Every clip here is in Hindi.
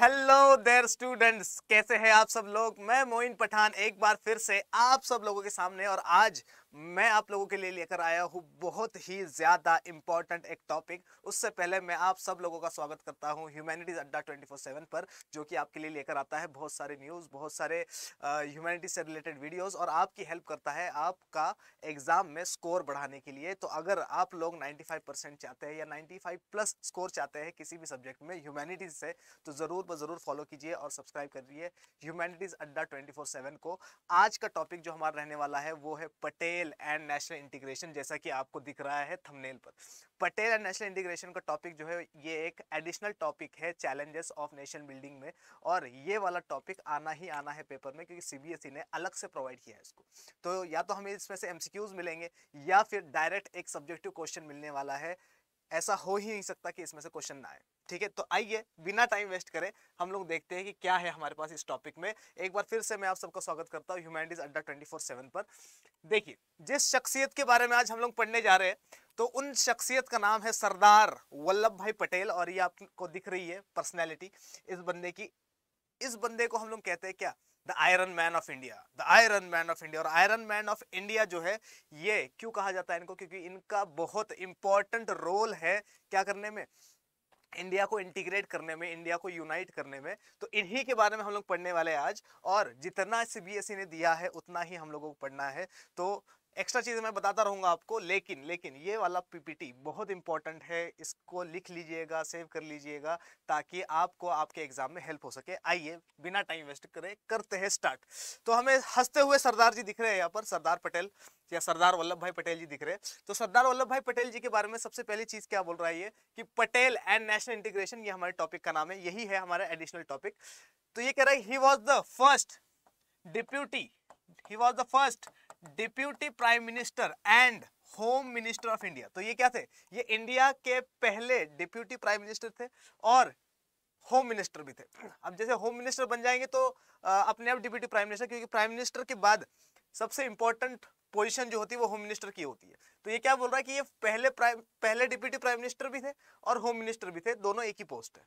हेलो देर स्टूडेंट्स कैसे हैं आप सब लोग मैं मोइन पठान एक बार फिर से आप सब लोगों के सामने और आज मैं आप लोगों के लिए लेकर आया हूँ बहुत ही ज़्यादा इम्पॉर्टेंट एक टॉपिक उससे पहले मैं आप सब लोगों का स्वागत करता हूँ ह्यूमैनिटीज़ अड्डा 24/7 पर जो कि आपके लिए लेकर आता है बहुत सारे न्यूज़ बहुत सारे ह्यूमैनिटीज़ से रिलेटेड वीडियोस और आपकी हेल्प करता है आपका एग्ज़ाम में स्कोर बढ़ाने के लिए तो अगर आप लोग नाइन्टी चाहते हैं या नाइन्टी प्लस स्कोर चाहते हैं किसी भी सब्जेक्ट में ह्यूमैनिटीज़ से तो ज़रूर ब ज़रूर फॉलो कीजिए और सब्सक्राइब करिए ह्यूमैनिटीज़ अड्डा ट्वेंटी को आज का टॉपिक जो हमारा रहने वाला है वो है Patel Patel and national integration जैसा कि आपको दिख रहा है थंबनेल पर पटेल एंड नेशनल इंटीग्रेशन का टॉपिक जो है ये एक एडिशनल टॉपिक है चैलेंजेस ऑफ नेशन बिल्डिंग में और ये वाला टॉपिक आना ही आना है पेपर में क्योंकि सीबीएसई e ने अलग से प्रोवाइड किया है इसको तो या तो हमें इसमें से एमसीक्यूज मिलेंगे या फिर डायरेक्ट एक सब्जेक्टिव क्वेश्चन मिलने वाला है ऐसा हो ही नहीं सकता कि इसमें से क्वेश्चन ना आए ठीक है तो आइए बिना टाइम वेस्ट करें हम लोग देखते हैं कि क्या है हमारे पास इस टॉपिक में एक बार फिर से मैं आप सबका स्वागत करता हूँ ह्यूमैनिटीज अड्डा ट्वेंटी फोर सेवन पर देखिए जिस शख्सियत के बारे में आज हम लोग पढ़ने जा रहे हैं तो उन शख्सियत का नाम है सरदार वल्लभ भाई पटेल और ये आपको दिख रही है पर्सनैलिटी इस बंदे की इस बंदे को हम लोग कहते हैं क्या the iron man of India the iron man of India और आयरन मैन ऑफ इंडिया जो है ये क्यों कहा जाता है इनको क्योंकि इनका बहुत इंपॉर्टेंट रोल है क्या करने में इंडिया को इंटीग्रेट करने में इंडिया को यूनाइट करने में तो इन्हीं के बारे में हम लोग पढ़ने वाले हैं आज और जितना सीबीएसई e ने दिया है उतना ही हम लोगों को पढ़ना है तो एक्स्ट्रा चीज मैं बताता रहूँगा आपको लेकिन लेकिन ये वाला पीपीटी बहुत इंपॉर्टेंट है इसको लिख लीजिएगा सेव कर लीजिएगा ताकि आपको आपके एग्जाम में हेल्प हो सके आइए बिना टाइम वेस्ट करे करते हैं स्टार्ट तो हमें हंसते हुए सरदार जी दिख रहे हैं यहाँ पर सरदार पटेल या सरदार वल्लभ भाई पटेल जी दिख रहे हैं तो सरदार वल्लभ भाई पटेल जी के बारे में सबसे पहली चीज़ क्या बोल रहा है ये कि पटेल एंड नेशनल इंटीग्रेशन ये हमारे टॉपिक का नाम है यही है हमारा एडिशनल टॉपिक तो ये कह रहा है he was the first deputy he was the first deputy prime minister and home minister of India तो ये क्या थे ये इंडिया के पहले डिप्यूटी प्राइम मिनिस्टर थे और होम मिनिस्टर भी थे अब जैसे होम मिनिस्टर बन जाएंगे तो अपने आप डिप्यूटी प्राइम मिनिस्टर क्योंकि प्राइम मिनिस्टर के बाद सबसे इंपॉर्टेंट पोजीशन जो होती है वो होम मिनिस्टर की होती है तो ये क्या बोल रहा है कि ये पहले प्राइम पहले डिप्यूटी प्राइम मिनिस्टर भी थे और होम मिनिस्टर भी थे दोनों एक ही पोस्ट है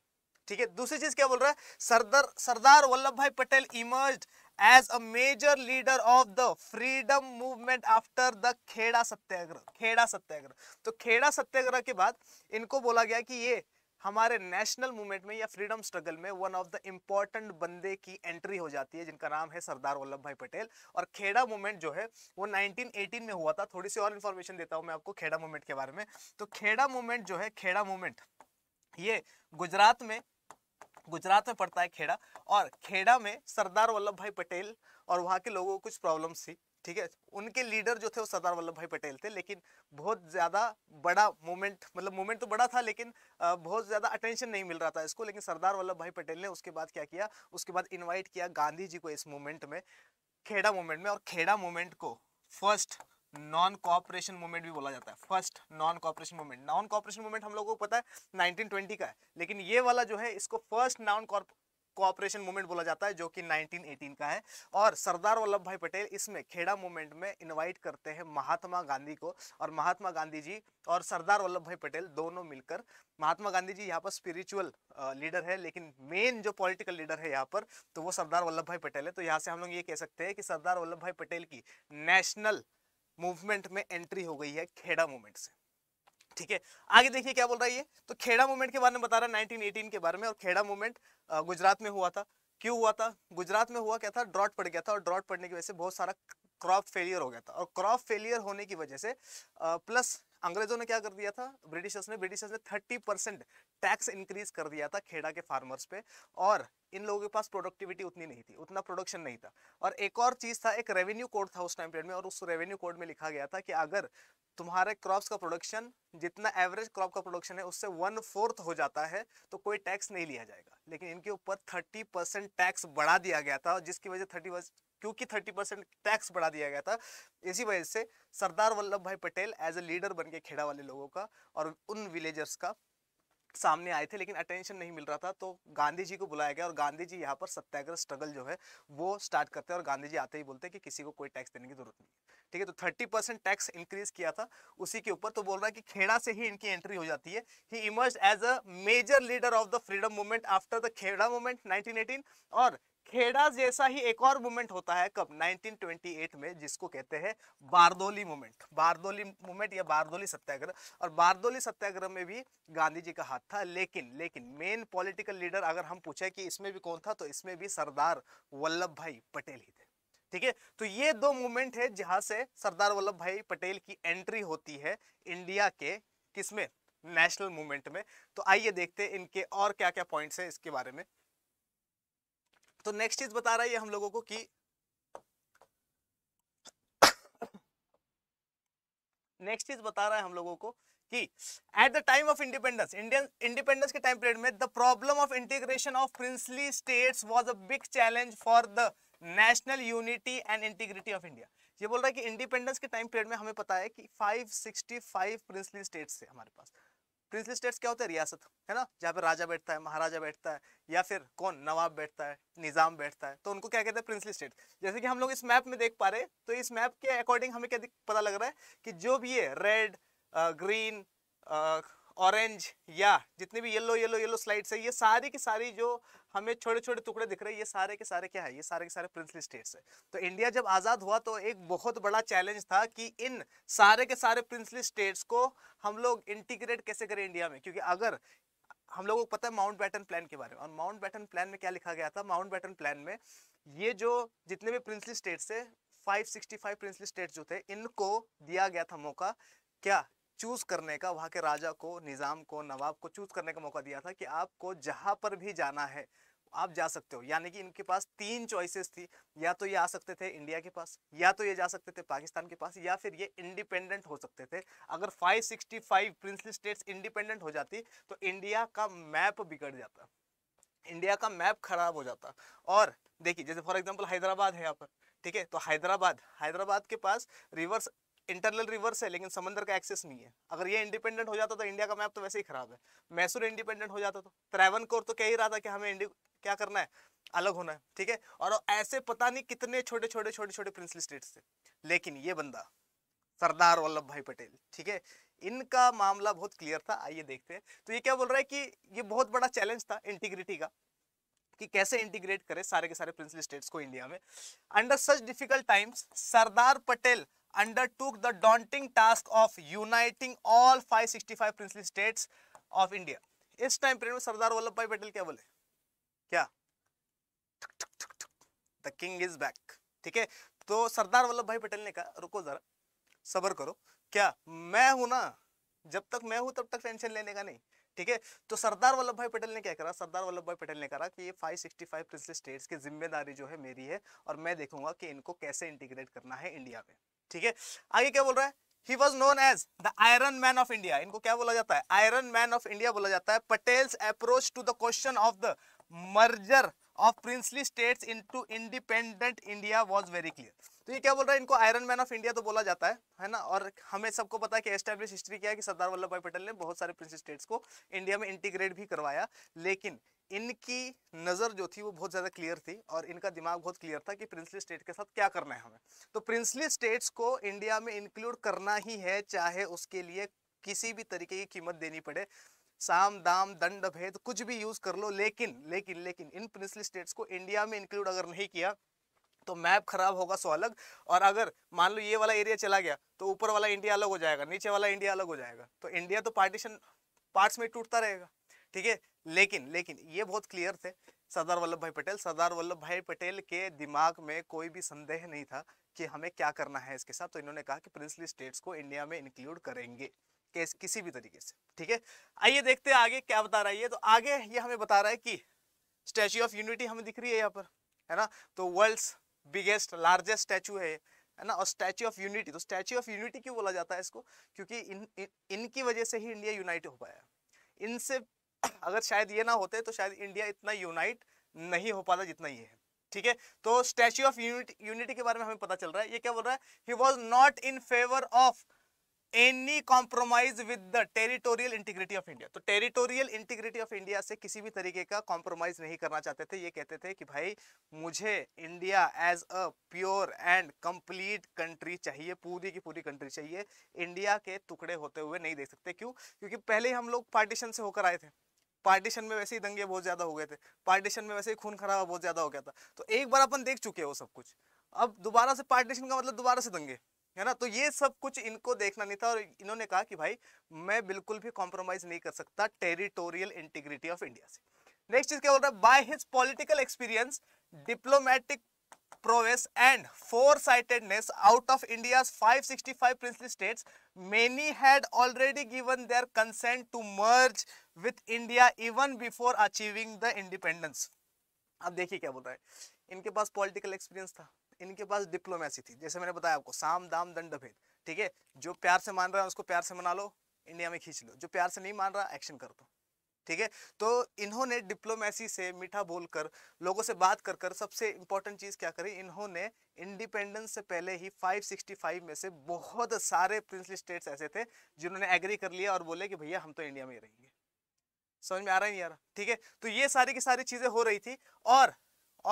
ठीक है दूसरी चीज क्या बोल रहा है सरदार Sardar Vallabhbhai Patel emerge as a major leader of the freedom movement after the Kheda Satyagraha Kheda Satyagraha तो खेड़ा सत्याग्रह के बाद इनको बोला गया कि ये हमारे नेशनल मूवमेंट में या फ्रीडम स्ट्रगल में वन ऑफ द इम्पॉर्टेंट बंदे की एंट्री हो जाती है जिनका नाम है सरदार वल्लभ भाई पटेल और खेड़ा मूवमेंट जो है वो 1918 में हुआ था थोड़ी सी और इन्फॉर्मेशन देता हूँ मैं आपको खेड़ा मूवमेंट के बारे में तो खेड़ा मूवमेंट जो है खेड़ा मूवमेंट ये गुजरात में गुजरात में पड़ता है खेड़ा और खेड़ा में सरदार वल्लभ भाई पटेल और वहाँ के लोगों को कुछ प्रॉब्लम्स थी ठीक है उनके लीडर जो थे वो सरदार वल्लभ भाई पटेल थे लेकिन बहुत ज़्यादा बड़ा मूवमेंट मतलब मूवमेंट तो बड़ा था लेकिन बहुत ज़्यादा अटेंशन नहीं मिल रहा था इसको लेकिन सरदार वल्लभ भाई पटेल ने उसके बाद क्या किया उसके बाद इन्वाइट किया गांधी जी को इस मूवमेंट में खेड़ा मूवमेंट में और खेड़ा मूवमेंट को फर्स्ट नॉन कॉपरेशन मूवमेंट भी बोला जाता है first non cooperation movement non cooperation movement हम लोगों को पता है 1920 का है लेकिन ये वाला जो है इसको फर्स्ट नॉन कॉपरेशन मूवमेंट बोला जाता है जो कि 1918 का है और सरदार वल्लभ भाई पटेल इसमें खेड़ा मूवमेंट में इनवाइट करते हैं महात्मा गांधी को और महात्मा गांधी जी और सरदार वल्लभ भाई पटेल दोनों मिलकर महात्मा गांधी जी यहाँ पर स्पिरिचुअल लीडर है लेकिन मेन जो पॉलिटिकल लीडर है यहाँ पर तो वो सरदार वल्लभ भाई पटेल है तो यहाँ से हम लोग ये कह सकते हैं कि सरदार वल्लभ भाई पटेल की नेशनल मूवमेंट में एंट्री हो गई है खेड़ा मूवमेंट से ठीक है आगे देखिए क्या बोल रहा है ये तो खेड़ा मूवमेंट के बारे में बता रहा है 1918 के बारे में और खेड़ा मूवमेंट गुजरात में हुआ था क्यों हुआ था गुजरात में हुआ क्या था ड्रॉट पड़ गया था और ड्रॉट पड़ने की वजह से बहुत सारा क्रॉप फेलियर हो गया था और क्रॉप फेलियर होने की वजह से प्लस अंग्रेजों ने क्या कर दिया था ब्रिटिशर्स ने ब्रिटिशर्स ने थर्टी परसेंट टैक्स इंक्रीज कर दिया था खेड़ा के फार्मर्स पे और इन लोगों के पास प्रोडक्टिविटी उतनी नहीं थी उतना प्रोडक्शन नहीं था और एक और चीज़ था एक रेवेन्यू कोड था उस टाइम पीरियड में और उस रेवेन्यू कोड में लिखा गया था कि अगर तुम्हारे क्रॉप्स का प्रोडक्शन जितना एवरेज क्रॉप का प्रोडक्शन है उससे वन फोर्थ हो जाता है तो कोई टैक्स नहीं लिया जाएगा लेकिन इनके ऊपर थर्टी परसेंट टैक्स बढ़ा दिया गया था जिसकी वजह थर्टी क्योंकि थर्टी परसेंट टैक्स बढ़ा दिया गया था इसी वजह से सरदार Vallabhbhai Patel as a leader बन के खेड़ा वाले लोगों का और उन विलेजर्स का सामने आए थे लेकिन अटेंशन नहीं मिल रहा था तो गांधी जी को बुलाया गया और गांधी जी यहाँ पर सत्याग्रह स्ट्रगल जो है वो स्टार्ट करते हैं और गांधी जी आते ही बोलते हैं कि किसी को कोई टैक्स देने की जरूरत नहीं है ठीक है तो थर्टी परसेंट टैक्स इंक्रीज किया था उसी के ऊपर तो बोल रहा है कि खेड़ा से ही इनकी एंट्री हो जाती है he emerge as a major leader of the freedom movement after the Kheda movement nineteen और खेड़ा जैसा ही एक और मूवमेंट होता है कब 1928 में जिसको कहते हैं बारदोली मूवमेंट बारदोली मूवमेंट या बारदोली सत्याग्रह और बारदोली सत्याग्रह में भी गांधी जी का हाथ था लेकिन लेकिन मेन पॉलिटिकल लीडर अगर हम पूछे कि इसमें भी कौन था तो इसमें भी सरदार वल्लभ भाई पटेल ही थे ठीक है तो ये दो मूवमेंट है जहां से सरदार वल्लभ भाई पटेल की एंट्री होती है इंडिया के किसमें नेशनल मूवमेंट में तो आइए देखते हैं इनके और क्या क्या पॉइंट्स हैं इसके बारे में तो नेक्स्ट चीज बता रहा है हम लोगों को कि नेक्स्ट चीज बता रहा है हम लोगों को कि at the time of independence Indian independence के टाइम पीरियड में the problem of integration of princely states was a big challenge for the national unity and integrity of India ये बोल रहा है कि इंडिपेंडेंस के टाइम पीरियड में हमें पता है कि 565 प्रिंसली स्टेट्स थे हमारे पास प्रिंसली स्टेट्स क्या होता है रियासत है ना जहाँ पे राजा बैठता है महाराजा बैठता है या फिर कौन नवाब बैठता है निज़ाम बैठता है तो उनको क्या कहते हैं प्रिंसली स्टेट जैसे कि हम लोग इस मैप में देख पा रहे तो इस मैप के अकॉर्डिंग हमें क्या पता लग रहा है कि जो भी ये रेड ग्रीन ऑरेंज या जितने भी येलो येलो येलो स्लाइड्स है ये सारी की सारी जो हमें छोटे छोटे टुकड़े दिख रहे हैं ये सारे के सारे क्या है ये सारे के सारे प्रिंसली स्टेट्स है तो इंडिया जब आज़ाद हुआ तो एक बहुत बड़ा चैलेंज था कि इन सारे के सारे प्रिंसली स्टेट्स को हम लोग इंटीग्रेट कैसे करें इंडिया में क्योंकि अगर हम लोगों को पता है माउंट बैटन प्लान के बारे में और माउंट बैटन प्लान में क्या लिखा गया था माउंट बैटन प्लान में ये जो जितने भी प्रिंसली स्टेट्स है फाइव प्रिंसली स्टेट्स जो थे इनको दिया गया था मौका क्या चूज करने का वहाँ के राजा को निज़ाम को नवाब को चूज करने का मौका दिया था कि आपको जहाँ पर भी जाना है आप जा सकते हो यानी कि इनके पास तीन चॉइसेस थी या तो ये आ सकते थे इंडिया के पास या तो ये जा सकते थे पाकिस्तान के पास या फिर ये इंडिपेंडेंट हो सकते थे अगर 565 प्रिंसली स्टेट्स इंडिपेंडेंट हो जाती तो इंडिया का मैप बिगड़ जाता इंडिया का मैप खराब हो जाता और देखिए जैसे फॉर एग्जाम्पल हैदराबाद है यहाँ पर ठीक है तो हैदराबाद हैदराबाद के पास रिवर्स इंटरनल रिवर्स है लेकिन समंदर का एक्सेस नहीं है अगर ये इंडिपेंडेंट हो जाता तो इंडिया का मैप तो वैसे ही खराब है मैसूर इंडिपेंडेंट हो जाता तो त्रैवन कोर तो कह ही रहा था कि हमें क्या करना है अलग होना है ठीक है और ऐसे पता नहीं कितने छोटे छोटे छोटे छोटे प्रिंसली स्टेट्स थे लेकिन ये बंदा सरदार वल्लभ भाई पटेल ठीक है इनका मामला बहुत क्लियर था आइए देखते हैं तो ये क्या बोल रहा है कि ये बहुत बड़ा चैलेंज था इंटीग्रिटी का कि कैसे इंटीग्रेट करें सारे के सारे प्रिंसली स्टेट्स को इंडिया में under such difficult times Sardar Patel undertook the daunting task of uniting all 565 princely states of India. इस टाइम पीरियड में सरदार वल्लभ भाई पटेल क्या बोले क्या द किंग इज बैक ठीक है तो सरदार वल्लभ भाई पटेल ने कहा रुको जरा सबर करो क्या मैं हूं ना जब तक मैं हूं तब तक टेंशन लेने का नहीं ठीक है तो सरदार वल्लभ भाई पटेल ने क्या करा सरदार वल्लभ भाई पटेल ने करा कि ये 565 प्रिंसली स्टेट्स की जिम्मेदारी जो है मेरी है और मैं देखूंगा कि इनको कैसे इंटीग्रेट करना है इंडिया में ठीक है आगे क्या बोल रहा है he was known as the iron man of India इनको क्या बोला जाता है आयरन मैन ऑफ इंडिया बोला जाता है Patel's approach to the question of the merger of princely states into independent India was very clear तो ये क्या बोल रहा है इनको आयरन मैन ऑफ इंडिया तो बोला जाता है है ना और हमें सबको पता है कि एस्टेब्लिश हिस्ट्री क्या है कि सरदार वल्लभ भाई पटेल ने बहुत सारे प्रिंस स्टेट्स को इंडिया में इंटीग्रेट भी करवाया लेकिन इनकी नज़र जो थी वो बहुत ज़्यादा क्लियर थी और इनका दिमाग बहुत क्लियर था कि प्रिंसली स्टेट के साथ क्या करना है हमें तो प्रिंसली स्टेट्स को इंडिया में इंक्लूड करना ही है चाहे उसके लिए किसी भी तरीके की कीमत देनी पड़े साम दाम दंड भेद कुछ भी यूज़ कर लो लेकिन लेकिन लेकिन इन प्रिंसली स्टेट्स को इंडिया में इंक्लूड अगर नहीं किया तो मैप खराब होगा सो अलग और अगर मान लो ये वाला एरिया चला गया तो ऊपर वाला इंडिया अलग हो जाएगा नीचे वाला इंडिया अलग हो जाएगा तो इंडिया तो पार्टीशन पार्ट्स में टूटता रहेगा ठीक है लेकिन लेकिन ये बहुत क्लियर थे सरदार वल्लभ भाई पटेल सरदार वल्लभ भाई पटेल के दिमाग में कोई भी संदेह नहीं था कि हमें क्या करना है इसके साथ तो इन्होंने कहा कि प्रिंसली स्टेट्स को इंडिया में इंक्लूड करेंगे केस किसी भी तरीके से ठीक है आइए देखते हैं आगे क्या बता रहा है ये तो आगे ये हमें बता रहा है कि स्टैच्यू ऑफ यूनिटी हमें दिख रही है यहाँ पर है ना तो वर्ल्ड्स बिगेस्ट लार्जेस्ट स्टैचू है है ना और स्टैचू ऑफ यूनिटी तो स्टैचू ऑफ यूनिटी क्यों बोला जाता है इसको क्योंकि इन, इन इनकी वजह से ही इंडिया यूनाइट हो पाया इनसे अगर शायद ये ना होते तो शायद इंडिया इतना यूनाइट नहीं हो पाता जितना ये है ठीक है तो स्टैचू ऑफ यूनिटी के बारे में हमें पता चल रहा है ये क्या बोल रहा है he was not in favour of any compromise with the territorial integrity of India तो टेरिटोरियल इंटीग्रिटी ऑफ इंडिया से किसी भी तरीके का कॉम्प्रोमाइज नहीं करना चाहते थे ये कहते थे कि भाई मुझे India as a pure and complete country चाहिए पूरी की पूरी कंट्री चाहिए इंडिया के टुकड़े होते हुए नहीं देख सकते क्यों क्योंकि पहले हम लोग पार्टीशन से होकर आए थे पार्टीशन में वैसे ही दंगे बहुत ज़्यादा हो गए थे पार्टीशन में वैसे ही खून खराबा बहुत ज़्यादा हो गया था तो एक बार अपन देख चुके हैं वो सब कुछ अब दोबारा से पार्टीशन का मतलब दोबारा से दंगे है ना तो ये सब कुछ इनको देखना नहीं था और इन्होंने कहा कि भाई मैं बिल्कुल भी कॉम्प्रोमाइज नहीं कर सकता टेरिटोरियल इंटीग्रिटी ऑफ इंडिया से नेक्स्ट चीज क्या बोल रहा है by his political experience diplomatic prowess and foresightedness out of India princely state many had already given their consent to merge with India even before achieving the independence अब देखिए क्या बोल रहा है इनके पास पॉलिटिकल एक्सपीरियंस था इनके पास डिप्लोमेसी थी जैसे मैंने बताया आपको साम दाम दंड भेद ठीक है जो प्यार से मान रहा है उसको प्यार से मना लो इंडिया में खींच लो जो प्यार से नहीं मान रहा एक्शन कर दो ठीक है तो इन्होंने डिप्लोमेसी से मीठा बोलकर लोगों से बात कर कर सबसे इंपॉर्टेंट चीज़ क्या करी इन्होंने इंडिपेंडेंस से पहले ही 565 में से बहुत सारे प्रिंसली स्टेट्स ऐसे थे जिन्होंने एग्री कर लिया और बोले कि भैया हम तो इंडिया में ही रहेंगे समझ में आ रहा है नहीं आ रहा ठीक है तो ये सारी की सारी चीज़ें हो रही थी और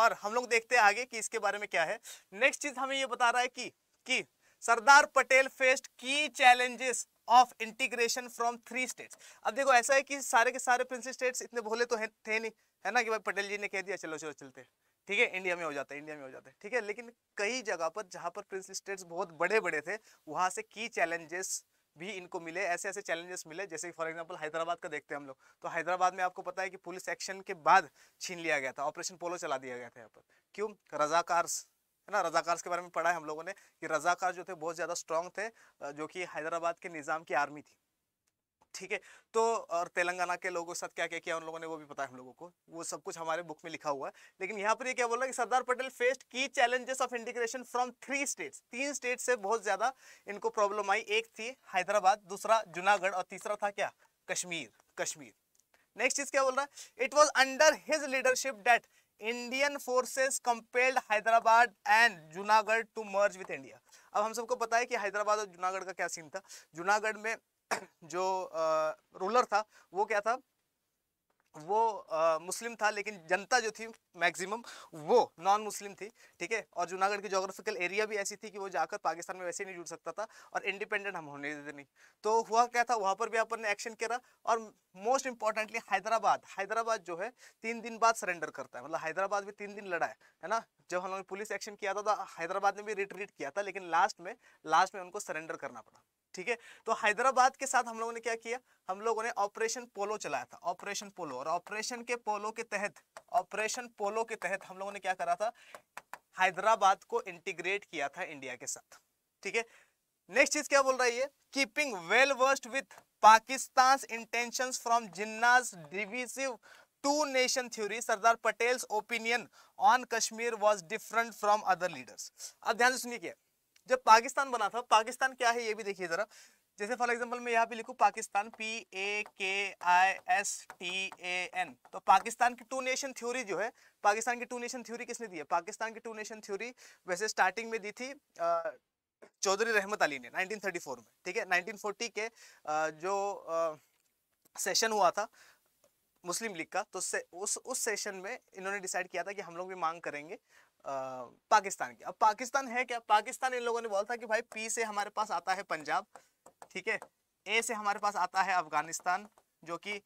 और हम लोग देखते हैं आगे कि इसके बारे में क्या है नेक्स्ट चीज हमें ये बता रहा है कि कि Sardar Patel faced key challenges of integration from three states अब देखो ऐसा है कि सारे के सारे प्रिंसिपल स्टेट्स इतने भोले तो थे नहीं है ना कि भाई पटेल जी ने कह दिया चलो चलो चलते ठीक है इंडिया में हो जाता है इंडिया में हो जाता है ठीक है लेकिन कई जगह पर जहां पर प्रिंसिपल स्टेट्स बहुत बड़े बड़े थे वहां से की चैलेंजेस भी इनको मिले ऐसे ऐसे चैलेंजेस मिले जैसे कि फॉर एग्जांपल हैदराबाद का देखते हैं हम लोग तो हैदराबाद में आपको पता है कि पुलिस एक्शन के बाद छीन लिया गया था ऑपरेशन पोलो चला दिया गया था यहाँ पर क्यों रजाकार्स है ना रजाकार्स के बारे में पढ़ा है हम लोगों ने कि रजाकार जो थे बहुत ज़्यादा स्ट्रांग थे जो कि हैदराबाद के निज़ाम की आर्मी थी ठीक है तो और तेलंगाना के लोगों के साथ क्या क्या किया उन लोगों ने वो भी पता है हम लोगों को वो सब कुछ हमारे बुक में लिखा हुआ है लेकिन यहाँ पर ये क्या बोल रहा है कि Sardar Patel faced key challenges of integration from three states तीन स्टेट से बहुत ज़्यादा इनको प्रॉब्लम आई एक थी हैदराबाद दूसरा जूनागढ़ और तीसरा था क्या कश्मीर कश्मीर नेक्स्ट चीज क्या बोल रहा है it was under his leadership that Indian forces compelled Hyderabad and Junagadh to merge with India अब हम सबको पता है कि हैदराबाद और जूनागढ़ का क्या सीन था जूनागढ़ में जो रूलर था वो क्या था वो आ, मुस्लिम था लेकिन जनता जो थी मैक्सिमम वो नॉन मुस्लिम थी ठीक है और जूनागढ़ की जोग्राफिकल एरिया भी ऐसी थी कि वो जाकर पाकिस्तान में वैसे नहीं जुड़ सकता था और इंडिपेंडेंट हम होने देते नहीं तो हुआ क्या था वहाँ पर भी अपन ने एक्शन किया और मोस्ट इंपॉर्टेंटली हैदराबाद हैदराबाद जो है तीन दिन बाद सरेंडर करता है मतलब हैदराबाद भी तीन दिन लड़ा है है ना जब हम लोगों ने पुलिस एक्शन किया था तो हैदराबाद ने भी रिट्रीट किया था लेकिन लास्ट में लास्ट में उनको सरेंडर करना पड़ा ठीक है तो हैदराबाद के साथ हम लोगों ने क्या किया हम लोगों ने ऑपरेशन पोलो चलाया था ऑपरेशन पोलो और ऑपरेशन के पोलो के तहत ऑपरेशन पोलो के तहत हम लोगों ने क्या करा था हैदराबाद को इंटीग्रेट किया था इंडिया के साथ ठीक है नेक्स्ट चीज क्या बोल रही है keeping well versed with Pakistan intention from Jinnah's divisive two nation theory Sardar Patel opinion on Kashmir was different from other leaders अब ध्यान से सुनिए क्या जब पाकिस्तान बना था पाकिस्तान क्या है ये भी देखिए जरा जैसे फॉर एग्जाम्पल मैं यहाँ पे लिखू Pakistan P A K I S T A N तो पाकिस्तान की टू नेशन थ्योरी जो है पाकिस्तान की टू नेशन थ्योरी किसने दी है पाकिस्तान की टू नेशन थ्योरी वैसे स्टार्टिंग में दी थी चौधरी रहमत अली ने 1934 में ठीक है 1940 के जो सेशन हुआ था मुस्लिम लीग का तो से, उस उस सेशन में इन्होंने डिसाइड किया था कि हम लोग भी मांग करेंगे पाकिस्तान की अब पाकिस्तान है क्या पाकिस्तान इन लोगों ने बोला था कि भाई पी से हमारे पास आता है पंजाब ठीक है ए से हमारे पास आता है अफगानिस्तान जो कि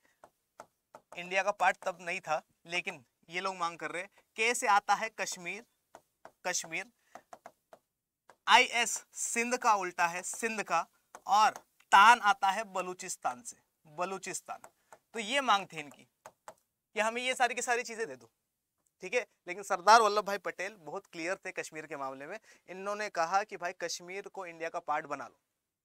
इंडिया का पार्ट तब नहीं था लेकिन ये लोग मांग कर रहे के से आता है कश्मीर कश्मीर आई एस सिंध का उल्टा है सिंध का और तान आता है बलूचिस्तान से बलूचिस्तान तो ये मांग थी इनकी कि हमें ये सारी की सारी चीजें दे दो ठीक है लेकिन सरदार वल्लभ भाई पटेल बहुत क्लियर थे कश्मीर के मामले में इन्होंने कहा कि भाई कश्मीर को इंडिया का पार्ट बना लो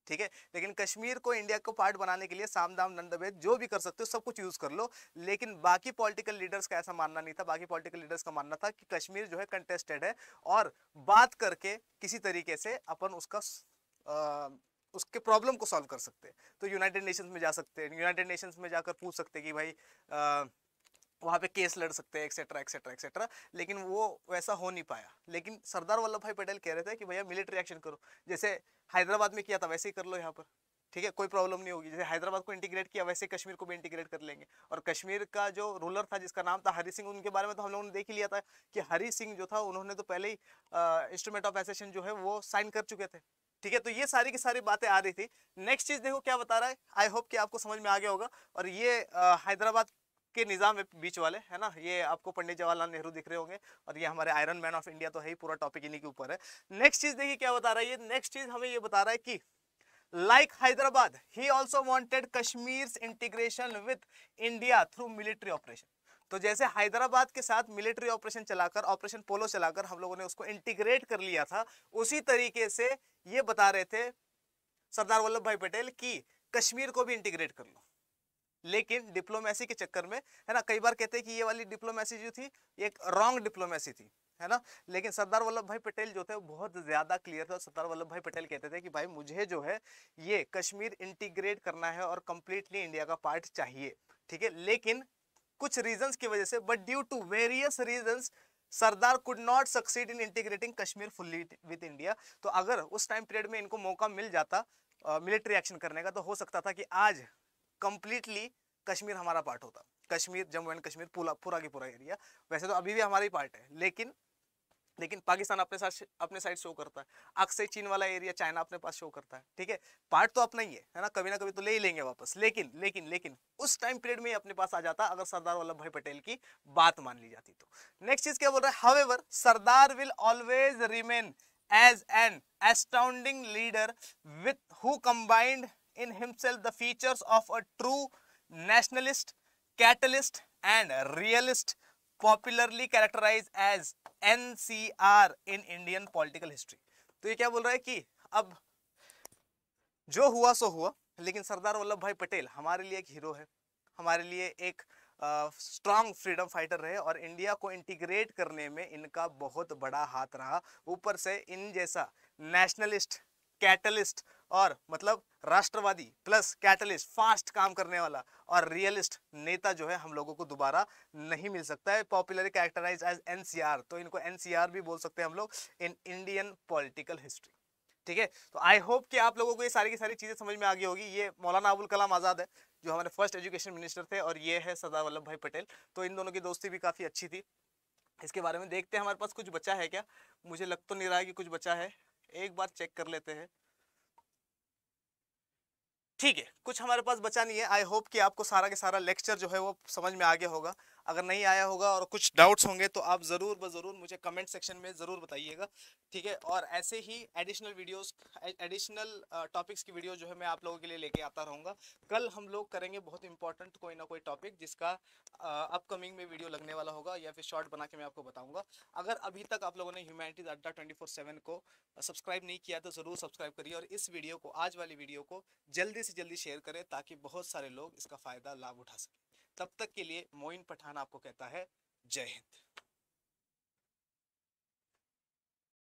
ठीक है लेकिन कश्मीर को इंडिया को पार्ट बनाने के लिए साम दाम दंडभेद जो भी कर सकते हो सब कुछ यूज कर लो लेकिन बाकी पॉलिटिकल लीडर्स का ऐसा मानना नहीं था बाकी पॉलिटिकल लीडर्स का मानना था कि कश्मीर जो है कंटेस्टेड है और बात करके किसी तरीके से अपन उसका आ, उसके प्रॉब्लम को सॉल्व कर सकते हैं तो यूनाइटेड नेशंस में जा सकते हैं यूनाइटेड नेशंस में जाकर पूछ सकते हैं कि भाई आ, वहाँ पे केस लड़ सकते हैं एक्सेट्रा एक्सेट्रा एक्सेट्रा लेकिन वो वैसा हो नहीं पाया लेकिन सरदार वल्लभ भाई पटेल कह रहे थे कि भैया मिलिट्री एक्शन करो जैसे हैदराबाद में किया था वैसे ही कर लो यहाँ पर ठीक है कोई प्रॉब्लम नहीं होगी जैसे हैदराबाद को इंटीग्रेट किया वैसे कश्मीर को भी इंटीग्रेट कर लेंगे और कश्मीर का जो रूलर था जिसका नाम था हरी सिंह उनके बारे में तो हम लोगों ने देख ही लिया था कि हरी सिंह जो था उन्होंने तो पहले ही इंस्ट्रूमेंट ऑफ एसेशन जो है वो साइन कर चुके थे ठीक है तो ये सारी की सारी बातें आ रही थी नेक्स्ट चीज देखो क्या बता रहा है आई होप कि आपको समझ में आ गया होगा और ये हैदराबाद के निज़ाम है बीच वाले है ना ये आपको पंडित जवाहरलाल नेहरू दिख रहे होंगे और ये हमारे आयरन मैन ऑफ इंडिया तो है ही पूरा टॉपिक इन्हीं के ऊपर है नेक्स्ट चीज़ देखिए क्या बता रहा है ये नेक्स्ट चीज़ हमें ये बता रहा है कि like Hyderabad he also wanted Kashmir integration with India through military operation तो जैसे हैदराबाद के साथ मिलिट्री ऑपरेशन चलाकर ऑपरेशन पोलो चलाकर हम लोगों ने उसको इंटीग्रेट कर लिया था उसी तरीके से ये बता रहे थे सरदार वल्लभ भाई पटेल कि कश्मीर को भी इंटीग्रेट कर लो लेकिन डिप्लोमेसी के चक्कर में है ना कई बार कहते हैं कि ये वाली डिप्लोमेसी जो थी एक रॉन्ग डिप्लोमेसी थी है ना लेकिन सरदार वल्लभ भाई पटेल जो थे बहुत ज़्यादा क्लियर थे सरदार वल्लभ भाई पटेल कहते थे कि भाई मुझे जो है ये कश्मीर इंटीग्रेट करना है और कंप्लीटली इंडिया का पार्ट चाहिए ठीक है लेकिन कुछ रीजंस की वजह से but due to various reasons Sardar could not succeed in integrating Kashmir fully with India तो अगर उस टाइम पीरियड में इनको मौका मिल जाता मिलिट्री uh, एक्शन करने का तो हो सकता था कि आज कम्प्लीटली कश्मीर हमारा पार्ट होता कश्मीर जम्मू एंड कश्मीर पूरा पूरा की पूरा एरिया वैसे तो अभी भी हमारा ही पार्ट है लेकिन लेकिन पाकिस्तान अपने साथ अपने साइड शो करता है अक्सर चीन वाला एरिया चाइना अपने पास शो करता है ठीक है पार्ट तो अपना ही है है ना कभी ना कभी तो ले ही लेंगे वापस लेकिन लेकिन लेकिन उस टाइम पीरियड में ही अपने पास आ जाता अगर सरदार वल्लभ भाई पटेल की बात मान ली जाती तो नेक्स्ट चीज क्या बोल रहा है however Sardar will always remain as an astounding leader with who combined in himself the features of a true nationalist, catalyst and realist popularly characterized as NCR in Indian political history. तो ये क्या बोल रहा है कि अब जो हुआ सो हुआ लेकिन सरदार वल्लभ भाई पटेल हमारे लिए एक हीरो है हमारे लिए एक स्ट्रांग फ्रीडम फाइटर रहे और इंडिया को इंटीग्रेट करने में इनका बहुत बड़ा हाथ रहा ऊपर से इन जैसा नेशनलिस्ट कैटलिस्ट और मतलब राष्ट्रवादी प्लस कैटलिस्ट फास्ट काम करने वाला और रियलिस्ट नेता जो है हम लोगों को दोबारा नहीं मिल सकता है पॉपुलरली कैरेक्टराइज एज एनसीआर तो इनको एनसीआर भी बोल सकते हैं हम लोग इन इंडियन पॉलिटिकल हिस्ट्री ठीक है तो आई होप कि आप लोगों को ये सारी की सारी चीज़ें समझ में आ गई होगी ये मौलाना अबुल कलाम आज़ाद है जो हमारे फर्स्ट एजुकेशन मिनिस्टर थे और ये है सरदार वल्लभ भाई पटेल तो इन दोनों की दोस्ती भी काफ़ी अच्छी थी इसके बारे में देखते हैं हमारे पास कुछ बच्चा है क्या मुझे लग तो नहीं रहा है कि कुछ बच्चा है एक बार चेक कर लेते हैं ठीक है कुछ हमारे पास बचा नहीं है आई होप कि आपको सारा के सारा लेक्चर जो है वो समझ में आ गया होगा अगर नहीं आया होगा और कुछ डाउट्स होंगे तो आप ज़रूर ब ज़रूर मुझे कमेंट सेक्शन में ज़रूर बताइएगा ठीक है और ऐसे ही एडिशनल वीडियोस एडिशनल टॉपिक्स की वीडियो जो है मैं आप लोगों के लिए लेके आता रहूँगा कल हम लोग करेंगे बहुत इंपॉर्टेंट कोई ना कोई टॉपिक जिसका अपकमिंग में वीडियो लगने वाला होगा या फिर शॉर्ट बना के मैं आपको बताऊँगा अगर अभी तक आप लोगों ने ह्यूमैनिटीज़ अड्डा ट्वेंटी को सब्सक्राइब नहीं किया तो ज़रूर सब्सक्राइब करिए और इस वीडियो को आज वाली वीडियो को जल्दी से जल्दी शेयर करें ताकि बहुत सारे लोग इसका फ़ायदा लाभ उठा सकें तब तक के लिए मोइन पठान आपको कहता है जय हिंद